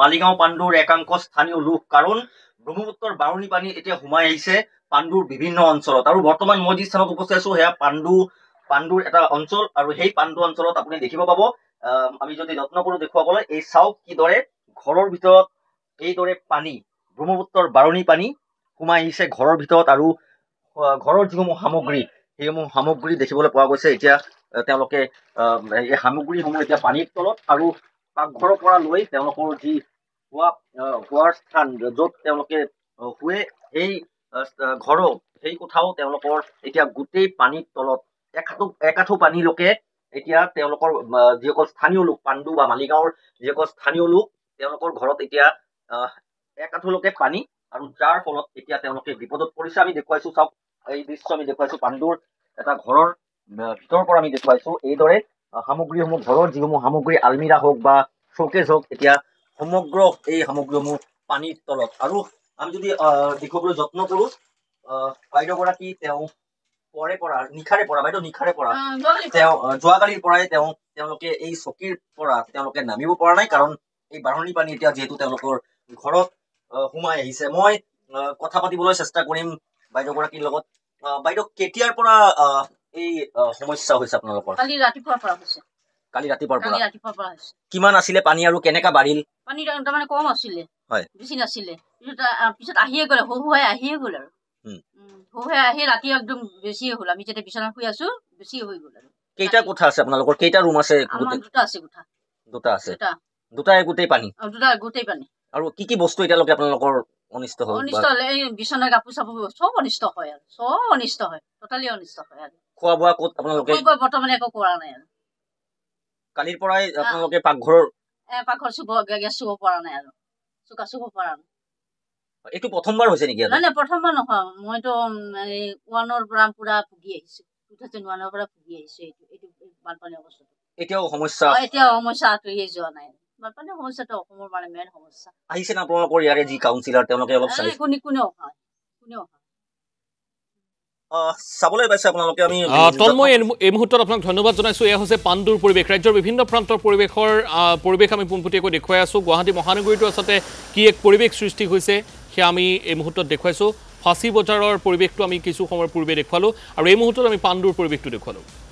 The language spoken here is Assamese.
মালিগাঁও পাণ্ডুৰ একাংশ স্থানীয় লোক কাৰণ ব্ৰহ্মপুত্ৰৰ বাৰণী পানী এতিয়া সোমাই আহিছে পাণ্ডুৰ বিভিন্ন অঞ্চলত আৰু বৰ্তমান মই যি স্থানত উপস্থিত আছো সেয়া পাণ্ডু পাণ্ডুৰ এটা অঞ্চল আৰু সেই পাণ্ডু অঞ্চলত আপুনি দেখিব পাব আমি যদি যত্ন কৰোঁ দেখুৱাবলৈ এই চাওক কিদৰে ঘৰৰ ভিতৰত এইদৰে পানী ব্ৰহ্মপুত্ৰৰ বাৰণী পানী সোমাই আহিছে ঘৰৰ ভিতৰত আৰু ঘৰৰ যিসমূহ সামগ্ৰী সেইসমূহ সামগ্ৰী দেখিবলৈ পোৱা গৈছে এতিয়া তেওঁলোকে এই সামগ্ৰীসমূহ এতিয়া পানীৰ তলত আৰু পাকঘৰৰ পৰা লৈ তেওঁলোকৰ যি খোৱা খোৱাৰ স্থান য'ত তেওঁলোকে শুৱে সেই ঘৰৰ সেই কোঠাও তেওঁলোকৰ এতিয়া গোটেই পানীৰ তলত একাঠু একাঠো পানীলৈকে এতিয়া তেওঁলোকৰ যিসকল স্থানীয় লোক পাণ্ডু বা মালিগাঁৱৰ যিসকল স্থানীয় লোক তেওঁলোকৰ ঘৰত এতিয়া একাঠোলৈকে পানী আৰু যাৰ ফলত এতিয়া তেওঁলোকে বিপদত পৰিছে আমি দেখুৱাইছো চাওক এই দৃশ্য আমি দেখুৱাইছো পাণ্ডুৰ এটা ঘৰৰ ভিতৰৰ পৰা আমি দেখুৱাইছো এইদৰে সামগ্ৰীসমূহ ঘৰৰ যিসমূহ সামগ্ৰী আলমিৰা হওক বা শ্ব'কেজ হওক এতিয়া সমগ্ৰ এই সামগ্ৰীসমূহ পানীৰ তলত আৰু আমি যদি দেখুৱাবলৈ যত্ন কৰোঁ বাইদেউগৰাকী তেওঁ পৰে পৰা নিশাৰে পৰা বাইদেউ নিশাৰে পৰা তেওঁ যোৱাকালিৰ পৰাই তেওঁ তেওঁলোকে এই চকীৰ পৰা তেওঁলোকে নামিব পৰা নাই কাৰণ এই বাঢ়নী পানী এতিয়া যিহেতু তেওঁলোকৰ ঘৰত সোমাই আহিছে মই কথা পাতিবলৈ চেষ্টা কৰিম বাইদেউগৰাকীৰ লগত বাইদেউ কেতিয়াৰ পৰা এই সমস্যা হৈছে আপোনালোকৰ কালি ৰাতিপুৱাৰ পৰা হৈছে কালি ৰাতিপুৱাৰ পৰা ৰাতিপুৱাৰ পৰা হৈছে কিমান আছিলে পানী আৰু কেনেকা বাঢ়িল পানী তাৰমানে কম আছিলে হয় বেছি নাছিলে পিছত আহিয়ে গ'লে সৰু হৈ আহিয়ে গ'ল আৰু সৰুহে আহি ৰাতি একদম বেছিয়ে হ'ল আমি যেতিয়া বিচনাত শুই আছো বেছিয়ে হৈ গ'ল আৰু কেইটা কোঠা আছে আপোনালোকৰ কেইটা ৰুম আছে দুটা আছে কোঠা দুটা আছে দুটাই গোটেই পানী দুটা গোটেই পানী আৰু কি কি বস্তু এতিয়ালৈকে আপোনালোকৰ অনিষ্ট হ'ল অনিষ্ট হ'লে এই বিচনা কাপোৰ চাপোৰ চব অনিষ্ট হয় আৰু চব অনিষ্ট হয় টোটেলি অনিষ্ট হয় আৰু খোৱা বোৱা কত আপোনালোকে বৰ্তমান একো কৰা নাই কালিৰ পৰাই আপোনালোকে পাকঘৰ পাকঘৰ চুব চুব পৰা নাই আৰু চোকা চুব পৰা নাই এইটো প্ৰথমবাৰ হৈছে নেকি নাই নাই প্ৰথমবাৰ নহয় মইতো এই ওৱানৰ পৰা পুৰা ভুগি আহিছো টু থাউজেণ্ড পৰা ভুগি আহিছো এইটো এইটো বানপানীৰ অৱস্থাটো এতিয়াও সমস্যা এতিয়াও সমস্যা আঁতৰিয়ে যোৱা নাই বানপানীৰ সমস্যাটো অসমৰ মানে মেইন সমস্যা আহিছে না আপোনালোকৰ ইয়াৰে যি কাউঞ্চিলাৰ তেওঁলোকে অলপ চাই কোনে কোনে অহা কোনে অহা চাবলৈ পাইছে আপোনালোকে আমি তন্ময় এই মুহূৰ্তত আপোনাক ধন্যবাদ জনাইছোঁ এয়া হৈছে পাণ্ডুৰ পৰিৱেশ ৰাজ্যৰ বিভিন্ন প্ৰান্তৰ পৰিৱেশৰ পৰিৱেশ আমি পোনপটীয়াকৈ দেখুৱাই আছোঁ গুৱাহাটী মহানগৰীটো আচলতে কি এক পৰিৱেশ সৃষ্টি হৈছে সেয়া আমি এই মুহূৰ্তত দেখুৱাইছোঁ ফাঁচী বজাৰৰ পৰিৱেশটো আমি কিছু সময়ৰ পূৰ্বে দেখুৱালোঁ আৰু এই মুহূৰ্তত আমি পাণ্ডুৰ পৰিৱেশটো দেখুৱালোঁ